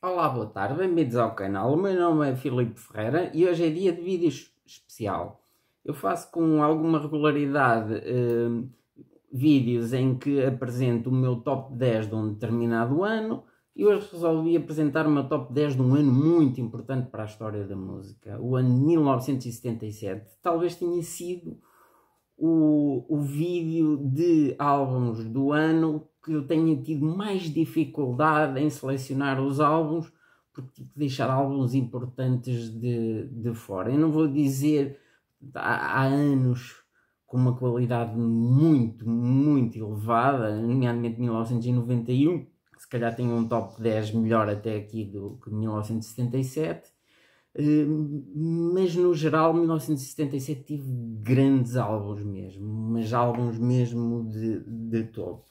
Olá, boa tarde, bem-vindos ao canal. O meu nome é Filipe Ferreira e hoje é dia de vídeo especial. Eu faço com alguma regularidade eh, vídeos em que apresento o meu top 10 de um determinado ano e hoje resolvi apresentar o meu top 10 de um ano muito importante para a história da música, o ano de 1977. Talvez tenha sido o, o vídeo de álbuns do ano que eu tenha tido mais dificuldade em selecionar os álbuns, porque tive que deixar álbuns importantes de, de fora. Eu não vou dizer há, há anos com uma qualidade muito, muito elevada, nomeadamente 1991, que se calhar tem um top 10 melhor até aqui do que 1977. Hum, mas no geral, 1977 tive grandes álbuns mesmo, mas álbuns mesmo de, de topo.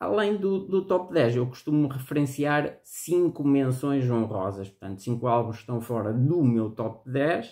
Além do, do top 10, eu costumo referenciar 5 menções honrosas, portanto, 5 álbuns estão fora do meu top 10 uh,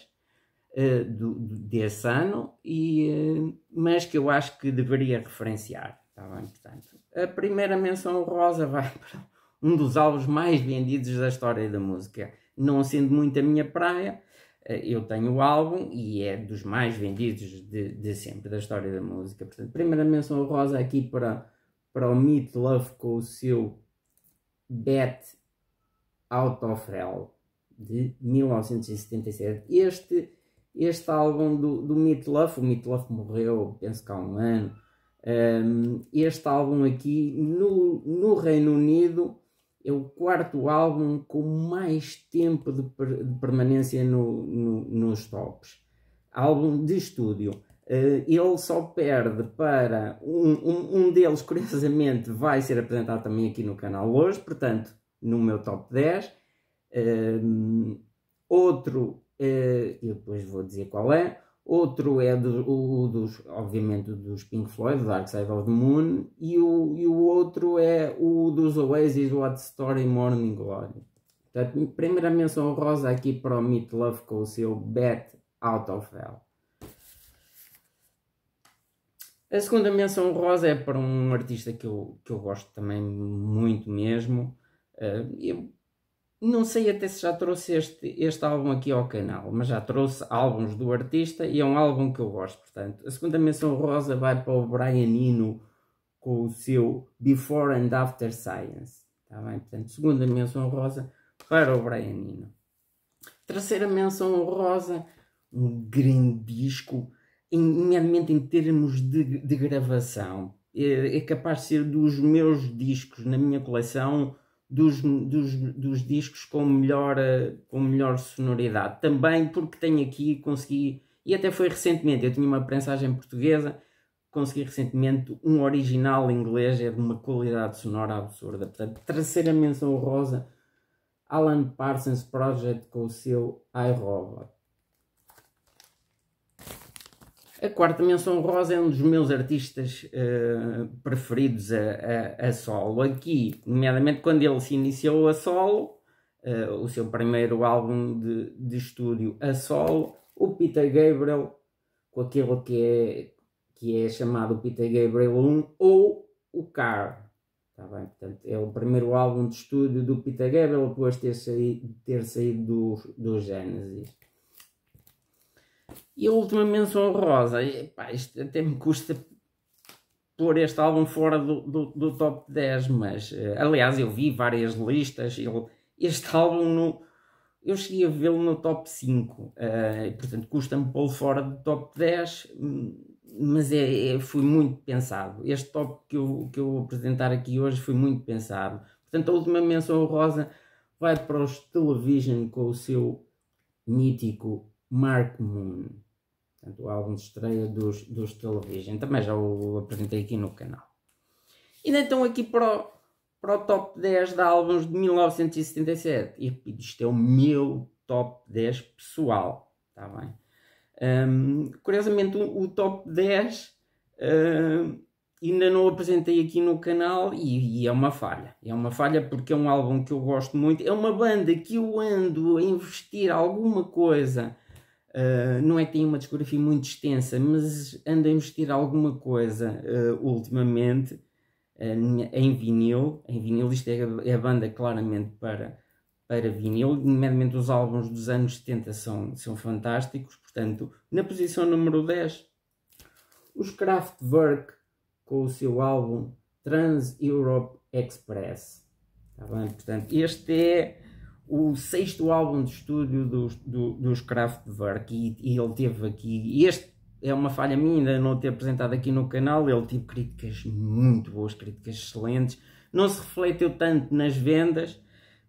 eh, do, desse ano, e, uh, mas que eu acho que deveria referenciar. Tá bem? Portanto, a primeira menção honrosa vai para um dos álbuns mais vendidos da história da música. Não sendo muito a minha praia, eh, eu tenho o álbum e é dos mais vendidos de, de sempre da história da música. Portanto, primeira menção rosa aqui para para o Meat Love com o seu Bat Out of Hell de 1977. Este, este álbum do, do Meat Love, o Meat Love morreu, penso que há um ano. Um, ehm, este álbum aqui no, no Reino Unido é o quarto álbum com mais tempo de, per, de permanência no, no, nos tops. Álbum de estúdio. Eh, ele só perde para um, um, um, deles, curiosamente, vai ser apresentado também aqui no canal hoje, portanto, no meu top 10. Ehm, outro, uh, eu depois vou dizer qual é. Outro é do, o dos, obviamente, dos Pink Floyd, Dark Side of the Moon, e o, e o outro é o dos Oasis, What Story Morning Glory. Portanto, primeira menção rosa aqui para o Meat Love com o seu Bat Out of Hell. A segunda menção rosa é para um artista que eu, que eu gosto também muito mesmo. Uh, eu não sei até se já trouxe este, este álbum aqui ao canal, mas já trouxe álbuns do artista e é um álbum que eu gosto, portanto. A segunda menção rosa vai para o Brian Eno com o seu Before and After Science. Tá bem? Portanto, segunda menção rosa para o Brian Eno. Terceira menção rosa, um grande disco em, em termos de, de gravação, é, é, capaz de ser dos meus discos na minha coleção, dos, dos, dos discos com melhor, com melhor sonoridade. Também porque tenho aqui, consegui, e até foi recentemente, eu tinha uma prensagem portuguesa, consegui recentemente um original inglês, é de uma qualidade sonora absurda. Portanto, terceira menção rosa, Alan Parsons Project com o seu iRobot. A quarta menção rosa é um dos meus artistas uh, preferidos a, a, a, solo. Aqui, nomeadamente quando ele se iniciou a solo, uh, o seu primeiro álbum de, de estúdio a solo, o Peter Gabriel, com aquilo que é, que é chamado Peter Gabriel 1, ou o Car. Tá bem? Portanto, é o primeiro álbum de estúdio do Peter Gabriel depois de ter saído, ter saído do, do Genesis. E a última menção rosa epá, isto até me custa pôr este álbum fora do, do, do top 10, mas eh, aliás eu vi várias listas, eu, este álbum no, eu cheguei a vê-lo no top 5, uh, eh, e, portanto custa-me pô-lo fora do top 10, hum, mas é, é, foi muito pensado. Este top que eu, que eu vou apresentar aqui hoje foi muito pensado. Portanto, a última menção rosa vai para os Television com o seu mítico Mark Moon. Portanto, o álbum de estreia dos, dos Television. Então, Também já o apresentei aqui no canal. E então aqui para o, para o top 10 de álbuns de 1977. E repito, isto é o meu top 10 pessoal. Está bem? Um, curiosamente, o, o, top 10 hum, ainda não apresentei aqui no canal e, e, é uma falha. É uma falha porque é um álbum que eu gosto muito. É uma banda que eu ando a investir alguma coisa ah, não é que tem uma discografia muito extensa, mas ando a investir alguma coisa uh, ultimamente uh, em vinil. Em vinil, isto é, é a banda claramente para, para vinil, nomeadamente os álbuns dos anos 70 são, são fantásticos. Portanto, na posição número 10, os Kraftwerk com o seu álbum Trans Europe Express. Está bem? Portanto, este é o sexto álbum de estúdio dos, dos Kraftwerk e, e, ele teve aqui, este é uma falha minha ainda não ter apresentado aqui no canal, ele teve críticas muito boas, críticas excelentes, não se refleteu tanto nas vendas,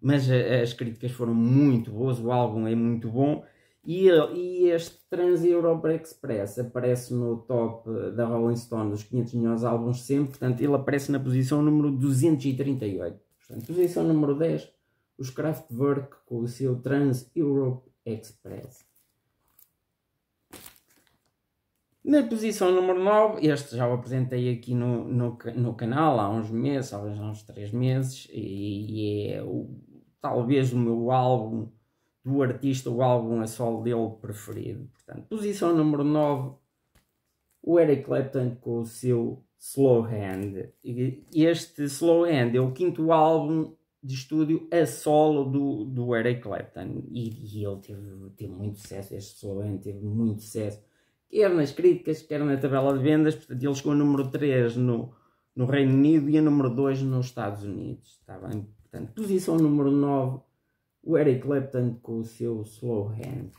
mas as críticas foram muito boas, o álbum é muito bom, e, e este Trans-Europa Express aparece no top eh, da Rolling Stone dos 500 melhores álbuns sempre, portanto ele aparece na posição número 238, portanto posição número 10, os Kraftwerk com o seu Trans Europe Express. Na posição número 9, este já o apresentei aqui no, no, no canal há uns meses, talvez há uns 3 meses, e, e é o, talvez o meu álbum do artista, o álbum a é solo dele preferido. Portanto, posição número 9, o Eric Clapton com o seu Slow Hand. Este Slow Hand é o quinto álbum de estúdio a solo do, do Eric Clapton. E, e ele teve, teve muito sucesso, este solo teve muito sucesso, quer nas críticas, quer na tabela de vendas. Portanto, ele chegou a número 3 no, no Reino Unido e a número 2 nos Estados Unidos. Está bem? Portanto, posição número 9, o Eric Clapton com o seu Slow Hand.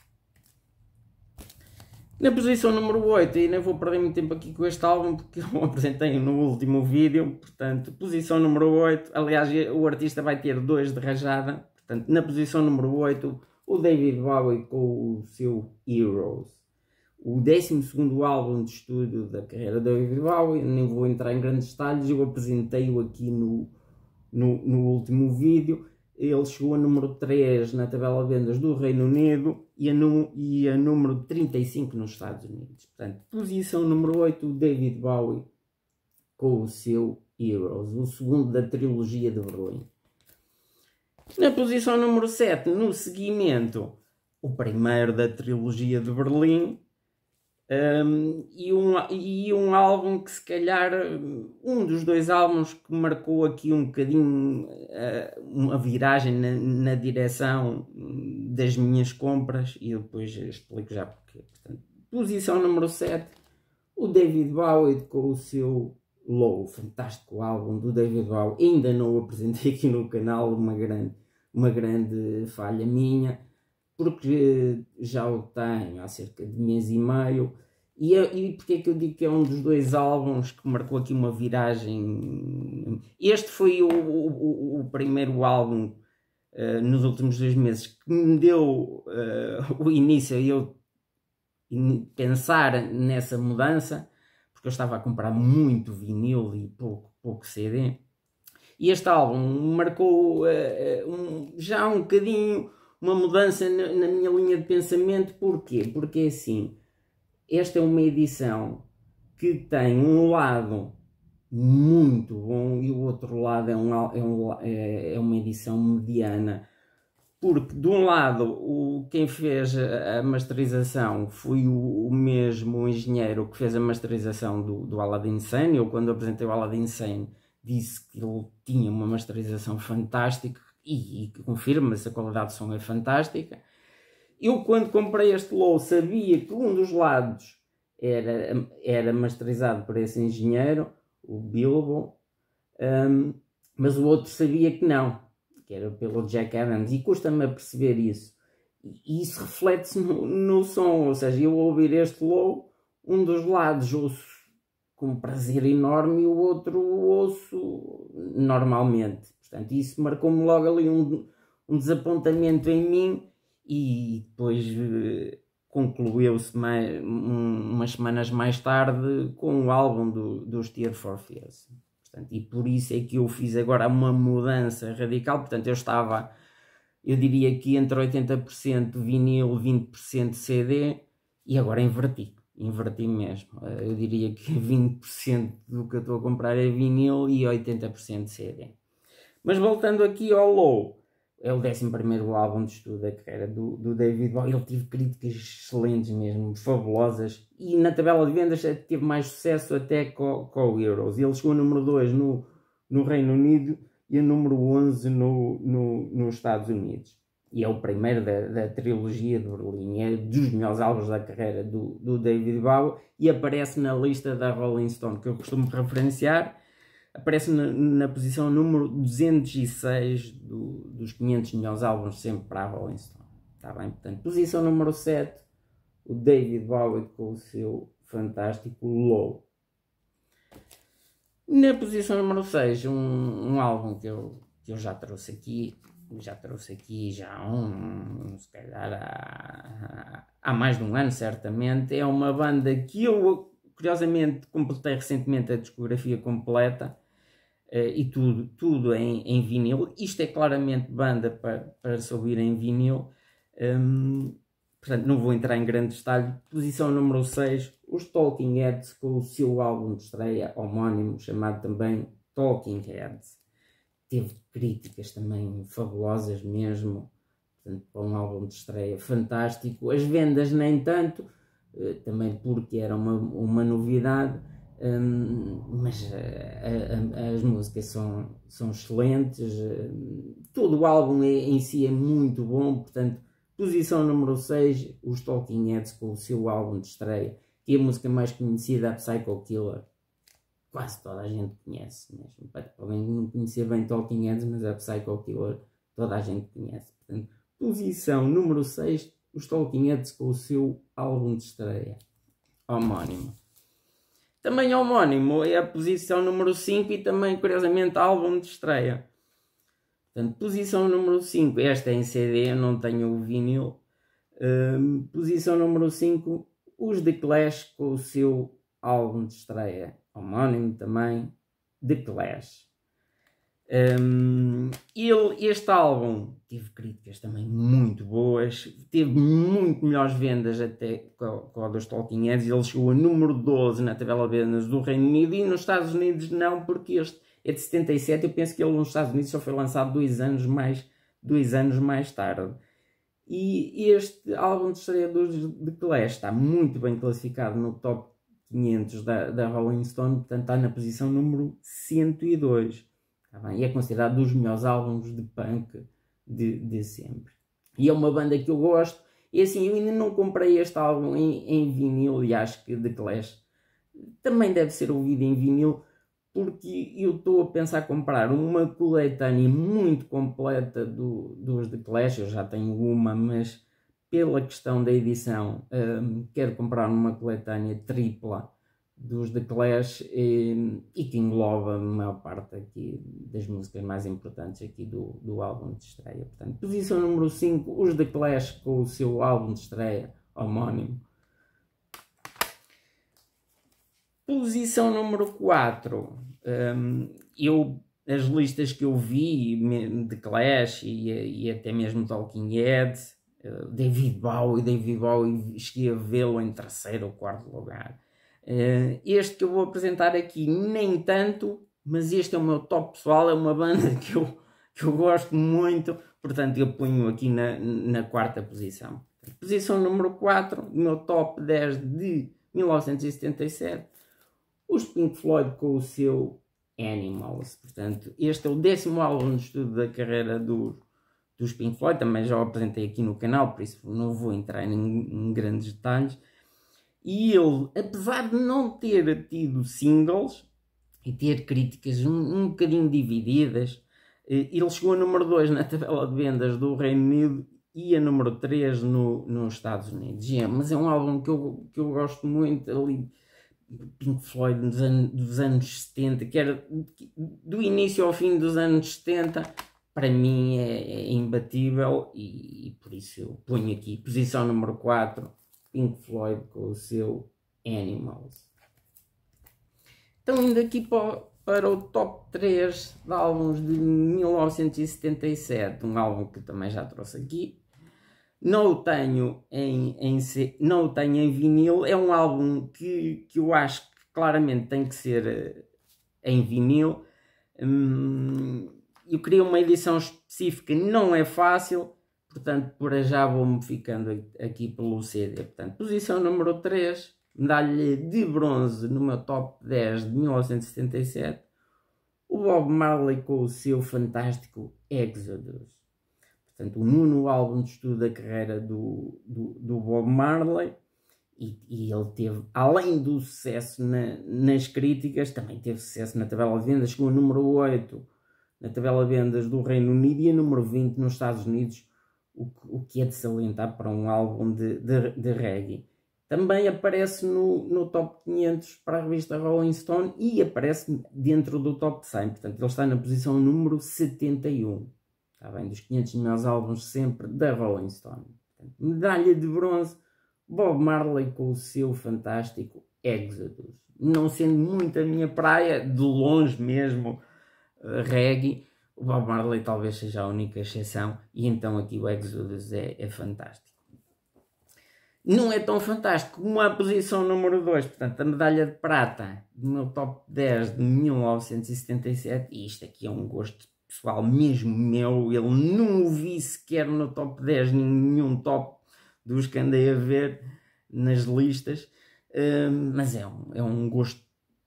Na posição número 8, e nem vou perder muito tempo aqui com este álbum, porque eu apresentei no último vídeo, portanto, posição número 8, aliás, o artista vai ter dois de rajada, portanto, na posição número 8, o David Bowie com o seu Heroes. O 12 álbum de estúdio da carreira de David Bowie, nem vou entrar em grandes detalhes, eu apresentei-o aqui no, no, no último vídeo ele chegou a número 3 na tabela de vendas do Reino Unido e a, e a número 35 nos Estados Unidos. Portanto, posição número 8, David Bowie com o seu Heroes, o segundo da trilogia de Berlim. Na posição número 7, no seguimento, o primeiro da trilogia de Berlim, um, e, um, e um álbum que se calhar um dos dois álbuns que marcou aqui um bocadinho uh, uma viragem na, na, direção das minhas compras e depois explico já porque portanto, posição número 7 o David Bowie com o seu Low, fantástico álbum do David Bowie ainda não o apresentei aqui no canal uma grande, uma grande falha minha porque eh, já o tenho há cerca de mês e meio. E, eu, é, e porque é que eu digo que é um dos dois álbuns que marcou aqui uma viragem? Este foi o, o, o primeiro álbum uh, nos últimos dois meses que me deu uh, o início a eu pensar nessa mudança, porque eu estava a comprar muito vinil e pouco, pouco CD. E este álbum marcou uh, um, já um bocadinho uma mudança na, na minha linha de pensamento. Porquê? Porque é assim, esta é uma edição que tem um lado muito bom e o outro lado é, um, é, um, é, é, uma edição mediana. Porque, de um lado, o, quem fez a masterização foi o, o mesmo engenheiro que fez a masterização do, do Aladdin Sane. Eu, quando apresentei o Aladdin Sane, disse que ele tinha uma masterização fantástica, e, e confirma-se, a qualidade de som é fantástica. Eu, quando comprei este Low, sabia que um dos lados era, era masterizado por esse engenheiro, o Bilbo, um, mas o outro sabia que não, que era pelo Jack Adams, e custa-me a perceber isso. E isso reflete-se no, no, som, ou seja, eu ouvir este low, um dos lados ouço com prazer enorme e o outro ouço normalmente. Portanto, isso marcou-me logo ali um, um desapontamento em mim e depois eh, concluiu-se um, umas semanas mais tarde com o álbum do, dos Tear for Fears. Portanto, e por isso é que eu fiz agora uma mudança radical. Portanto, eu estava, eu diria que entre 80% vinil, 20% CD e agora inverti. Inverti mesmo. Eh, eu diria que 20% do que eu estou a comprar é vinil e 80% CD. Mas voltando aqui ao Low, é o 11 álbum de estudo da carreira do, do David Bowie. Ele teve críticas excelentes mesmo, fabulosas. E na tabela de vendas é teve mais sucesso até com, com o Euros. Ele chegou a número 2 no, no Reino Unido e a número 11 no, no, nos Estados Unidos. E é o primeiro da, da trilogia de Berlim, é dos melhores álbuns da carreira do, do David Bowie e aparece na lista da Rolling Stone, que eu costumo referenciar aparece na, na posição número 206 do, dos 500 milhões de álbuns sempre para a Rolling Stone. Está bem? Portanto, posição número 7, o David Bowie com o seu fantástico Low. Na posição número 6, um, um álbum que eu, que eu já trouxe aqui, já trouxe aqui já há um, se calhar há, há mais de um ano certamente, é uma banda que eu curiosamente completei recentemente a discografia completa eh, e tudo, tudo em, em, vinil. Isto é claramente banda para, para se ouvir em vinil. Um, portanto, não vou entrar em grande detalhe. Posição número 6, os Talking Heads, com o seu álbum de estreia homónimo, chamado também Talking Heads. Teve críticas também fabulosas mesmo, portanto, para um álbum de estreia fantástico. As vendas nem tanto, eh, também porque era uma, uma novidade um, mas eh, a, a, as músicas são, são excelentes, eh, todo o álbum é, em si é muito bom, portanto, posição número 6, os Talking Heads com o seu álbum de estreia, que é a música mais conhecida, a Psycho Killer, quase toda a gente conhece mesmo, podem não conhecer bem Talking Heads, mas a Psycho Killer toda a gente conhece, portanto, posição número 6, os Talking Heads com o seu álbum de estreia, homónimo também homónimo, é a posição número 5 e também, curiosamente, álbum de estreia. Portanto, posição número 5, esta é em CD, não tenho o vinil. Hum, posição número 5, os The Clash com o seu álbum de estreia, homónimo também, The Clash. Um, este álbum teve críticas também muito boas, teve muito melhores vendas até com o dos Talking Heads. Ele chegou a número 12 na tabela de vendas do Reino Unido e nos Estados Unidos não, porque este é de 77. Eu penso que ele nos Estados Unidos só foi lançado dois anos mais, dois anos mais tarde. E este álbum de estreia dos The Clash está muito bem classificado no top 500 da, da Rolling Stone, portanto está na posição número 102. Tá e é considerado um dos melhores álbuns de punk de, de, sempre. E é uma banda que eu gosto. E assim, eu ainda não comprei este álbum em, em vinil e acho que The Clash também deve ser ouvido em vinil porque eu estou a pensar comprar uma coletânea muito completa do, dos The Clash, eu já tenho uma, mas pela questão da edição um, quero comprar uma coletânea tripla dos The Clash e, ehm, e que engloba a maior parte aqui das músicas mais importantes aqui do, do álbum de estreia. Portanto, posição número 5, os The Clash com o seu álbum de estreia homónimo. Posição número 4, um, ehm, eu, as listas que eu vi de Clash e, e até mesmo Talking Head, eh, David Bowie, David Bowie, cheguei a vê-lo em terceiro ou quarto lugar eh, este que eu vou apresentar aqui, nem tanto, mas este é o meu top pessoal, é uma banda que eu, que eu gosto muito, portanto eu ponho aqui na, na quarta posição. Posição número 4, o meu top 10 de 1977, os Pink Floyd com o seu Animals. Portanto, este é o décimo álbum de estudo da carreira do, dos Pink Floyd, também já o apresentei aqui no canal, por isso não vou entrar em, em grandes detalhes. E ele, apesar de não ter tido singles e ter críticas um, um bocadinho divididas, eh, ele chegou a número 2 na tabela de vendas do Reino Unido e a número 3 no, nos Estados Unidos. É, mas é um álbum que eu, que eu gosto muito ali. Pink Floyd dos, anos dos anos 70, que era do início ao fim dos anos 70, para mim é, é imbatível e, e, por isso eu ponho aqui posição número 4 Pink Floyd com o seu Animals. Então, indo aqui para, o top 3 de álbuns de 1977, um álbum que também já trouxe aqui. Não o tenho em, em, não o tenho em vinil, é um álbum que, que eu acho que claramente tem que ser eh, em vinil. Hum, eu queria uma edição específica, não é fácil, Portanto, por já vou-me ficando aqui pelo CD. Portanto, posição número 3, medalha de bronze no meu top 10 de 1977, o Bob Marley com o seu fantástico Exodus. Portanto, o nono álbum de estudo da carreira do, do, do Bob Marley. E, e, ele teve, além do sucesso na, nas críticas, também teve sucesso na tabela de vendas, com o número 8 na tabela de vendas do Reino Unido e a número 20 nos Estados Unidos, o que, o que é de salientar para um álbum de, de, de reggae. Também aparece no, no top 500 para a revista Rolling Stone e aparece dentro do top 100. Portanto, ele está na posição número 71. Está bem? Dos 500 melhores álbuns sempre da Rolling Stone. Portanto, medalha de bronze, Bob Marley com o seu fantástico Exodus. Não sendo muito a minha praia, de longe mesmo, eh, reggae, o Bob Marley talvez seja a única exceção, e então aqui o Exodus é, é fantástico. Não é tão fantástico como a posição número 2, portanto, a medalha de prata do meu top 10 de 1977, e isto aqui é um gosto pessoal mesmo meu, ele não o vi sequer no top 10, nenhum top dos que andei a ver nas listas, eh, mas é um, é um gosto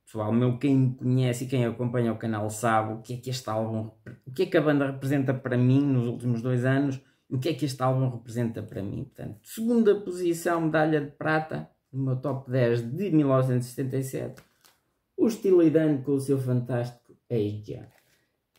pessoal meu, quem me conhece e quem acompanha o canal sabe o que é que este álbum, o que é que a banda representa para mim nos últimos dois anos e o que é que este álbum representa para mim. Portanto, segunda posição, medalha de prata, no meu top 10 de 1977, o estiloidano com o seu fantástico Eikia.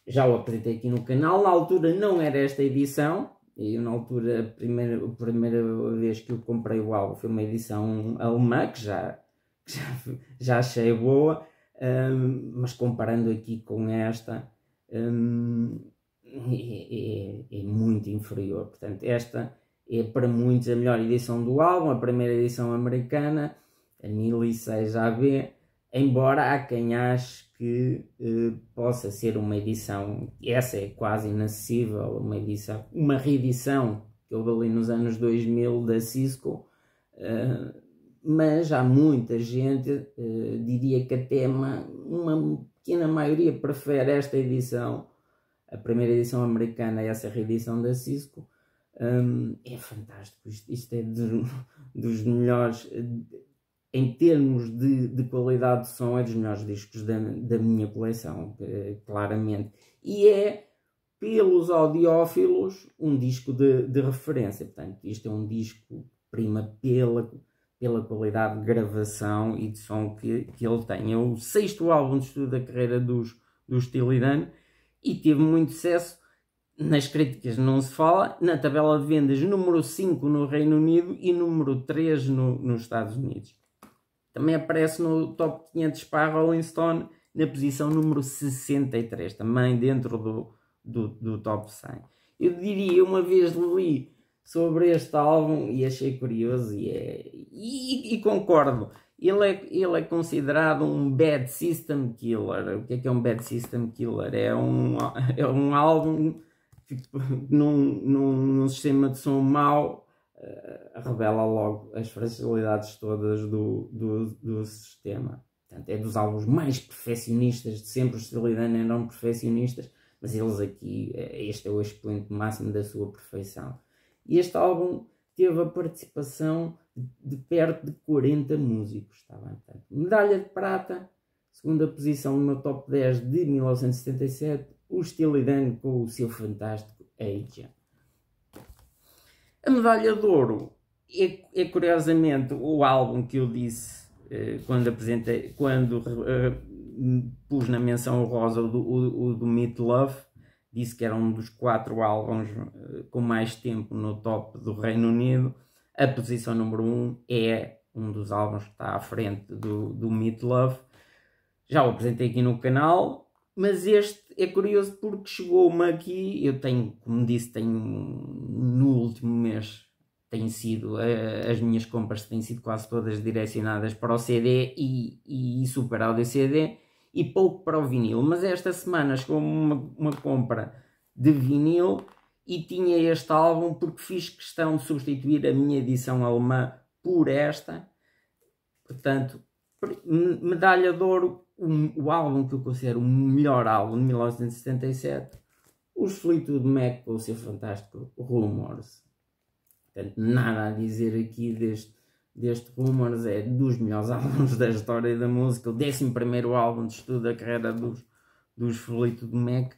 Já o apresentei aqui no canal, na altura não era esta edição, eu na altura, a primeira, a primeira vez que eu comprei o álbum foi uma edição alemã, que já já, já achei boa, um, mas comparando aqui com esta, um, é, é, é, muito inferior. Portanto, esta é para muitos a melhor edição do álbum, a primeira edição americana, a 1006 AB, embora há quem ache que eh, possa ser uma edição, essa é quase inacessível, uma edição, uma reedição que houve ali nos anos 2000 da Cisco, eh, mas há muita gente, eh, diria que até uma, uma pequena maioria prefere esta edição, a primeira edição americana, essa reedição da Cisco. Um, é fantástico, isto, isto é de, dos melhores, eh, em termos de, de, qualidade de som, é dos melhores discos da, da minha coleção, claramente. E é, pelos audiófilos, um disco de, de referência. Portanto, isto é um disco prima pela pela qualidade de gravação e de som que, que ele tem. É o sexto álbum de estudo da carreira dos, dos Tilidano e teve muito sucesso. Nas críticas não se fala, na tabela de vendas número 5 no Reino Unido e número 3 no, nos Estados Unidos. Também aparece no top 500 para Rolling Stone na posição número 63, também dentro do, do, do top 100. Eu diria, uma vez li sobre este álbum e achei curioso e, é, e, e concordo. Ele é, ele é considerado um Bad System Killer. O que é que é um Bad System Killer? É um, é um álbum tipo, num, num, num sistema de som mau, uh, revela logo as fragilidades todas do, do, do sistema. Portanto, é dos álbuns mais perfeccionistas de sempre. Os Trilidane eram é perfeccionistas, mas eles aqui, eh, este é o expoente máximo da sua perfeição. E este álbum teve a participação de perto de 40 músicos. Tá bem? medalha de prata, segunda posição no meu top 10 de 1977, o Steely Dan com o seu fantástico Aja. A medalha de ouro é, é, curiosamente o álbum que eu disse eh, quando apresentei, quando eh, pus na menção rosa o o, o do Meat Love, disse que era um dos quatro álbuns eh, com mais tempo no top do Reino Unido. A posição número 1 um é um dos álbuns que está à frente do, do Meat Love. Já o apresentei aqui no canal, mas este é curioso porque chegou-me aqui. Eu tenho, como disse, tenho no último mês tem sido, eh, as minhas compras têm sido quase todas direcionadas para o CD e, e, e Super Audio CD e pouco para o vinil. Mas esta semana chegou uma, uma compra de vinil e tinha este álbum porque fiz questão de substituir a minha edição alemã por esta. Portanto, medalha de ouro, o, o álbum que eu considero o melhor álbum de 1977. O Solitude Mac, com o seu fantástico Rumors. Portanto, nada a dizer aqui deste deste Rumors, é dos melhores álbuns da história da música, o 11 álbum de estudo da carreira dos, dos Folito de Mac.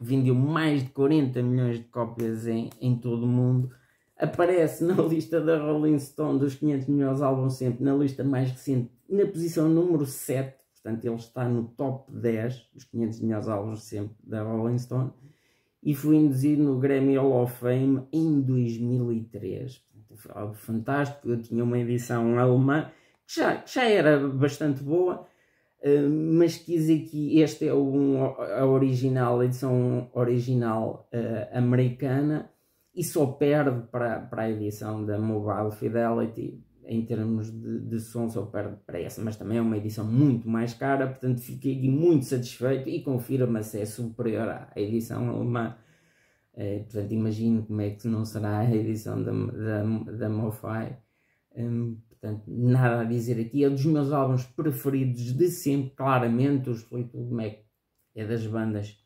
Vendeu mais de 40 milhões de cópias em, em todo o mundo. Aparece na lista da Rolling Stone dos 500 melhores álbuns sempre, na lista mais recente, na posição número 7. Portanto, ele está no top 10 dos 500 melhores álbuns sempre da Rolling Stone e fui induzido no Grammy Hall of Fame em 2003. Foi algo fantástico. Eu tinha uma edição alemã que já, já era bastante boa, eh, mas quis aqui. Este é um, a original, a edição original uh, americana e só perde para, para a edição da Mobile Fidelity em termos de, de som só perde para essa, mas também é uma edição muito mais cara, portanto fiquei muito satisfeito e confirma se é superior à edição alemã. Eh, é, portanto, imagino como é que não será a edição da, da, da MoFi. Hum, portanto, nada a dizer aqui. É dos meus álbuns preferidos de sempre, claramente, os Fleetwood Mac é das bandas,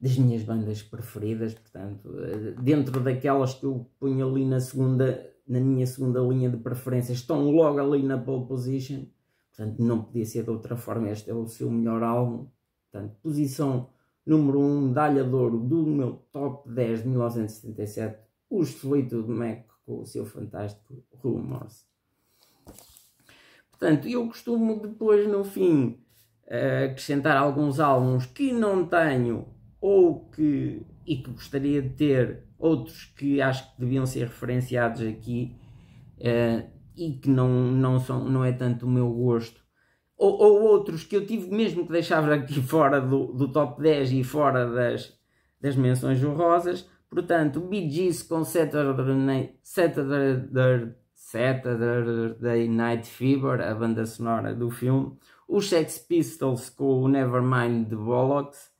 das minhas bandas preferidas, portanto, eh, dentro daquelas que eu ponho ali na segunda na minha segunda linha de preferências, estão logo ali na pole position. Portanto, não podia ser de outra forma. Este é o seu melhor álbum. Portanto, posição número 1, um, medalha de ouro do meu top 10 de 1977, os Fleetwood Mac com o seu fantástico Rumors. Portanto, eu costumo depois, no fim, eh, acrescentar alguns álbuns que não tenho ou que, e que gostaria de ter outros que acho que deviam ser referenciados aqui uh, e que não, não, são, não é tanto o meu gosto. Ou, ou outros que eu tive mesmo que deixar aqui fora do, do top 10 e fora das, das menções honrosas. Portanto, Bee Gees com Saturday, Saturday, Saturday Night Fever, a banda sonora do filme. Os Sex Pistols com o Nevermind de Bollocks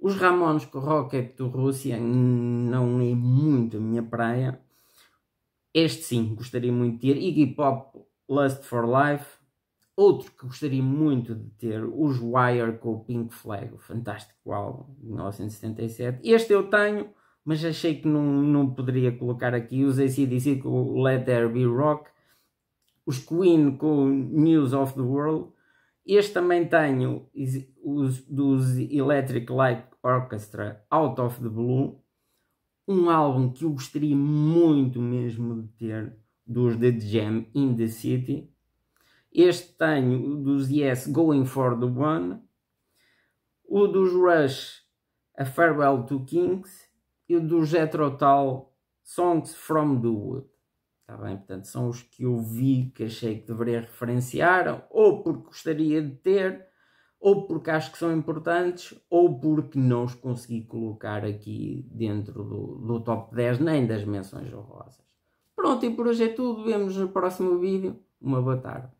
os Ramones com o Rocket do Rússia não é muito a minha praia. Este sim, gostaria muito de ter. Iggy Pop, Lust for Life. Outro que gostaria muito de ter, os Wire com o Pink Flag, o fantástico álbum de 1977. Este eu tenho, mas achei que não, não poderia colocar aqui. Os ACDC com o Let There Be Rock. Os Queen com News of the World. Este também tenho, os, dos Electric Light Orchestra Out of the Blue, um álbum que eu gostaria muito mesmo de ter, dos The Jam in the City. Este tenho dos Yes Going for the One, o dos Rush A Farewell to Kings e o dos Jetrotal Songs from the Wood. Tá bem? Portanto, são os que eu vi que achei que deveria referenciar, ou porque gostaria de ter, ou porque acho que são importantes, ou porque não os consegui colocar aqui dentro do, do top 10, nem das menções honrosas. Pronto, e por hoje é tudo. Vemos no próximo vídeo. Uma boa tarde.